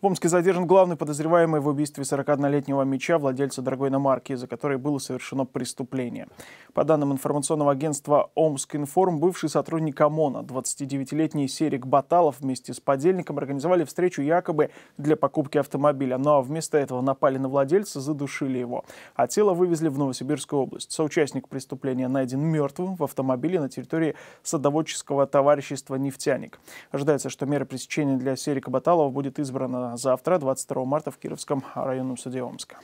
В Омске задержан главный подозреваемый в убийстве 41-летнего меча, владельца дорогой иномарки, за которой было совершено преступление. По данным информационного агентства «Омскинформ», бывший сотрудник ОМОНа, 29-летний Серик Баталов вместе с подельником организовали встречу якобы для покупки автомобиля, но ну, а вместо этого напали на владельца, задушили его, а тело вывезли в Новосибирскую область. Соучастник преступления найден мертвым в автомобиле на территории садоводческого товарищества «Нефтяник». Ожидается, что мера пресечения для Серика Баталова будет избрана завтра, 22 марта, в Кировском районном суде Омска.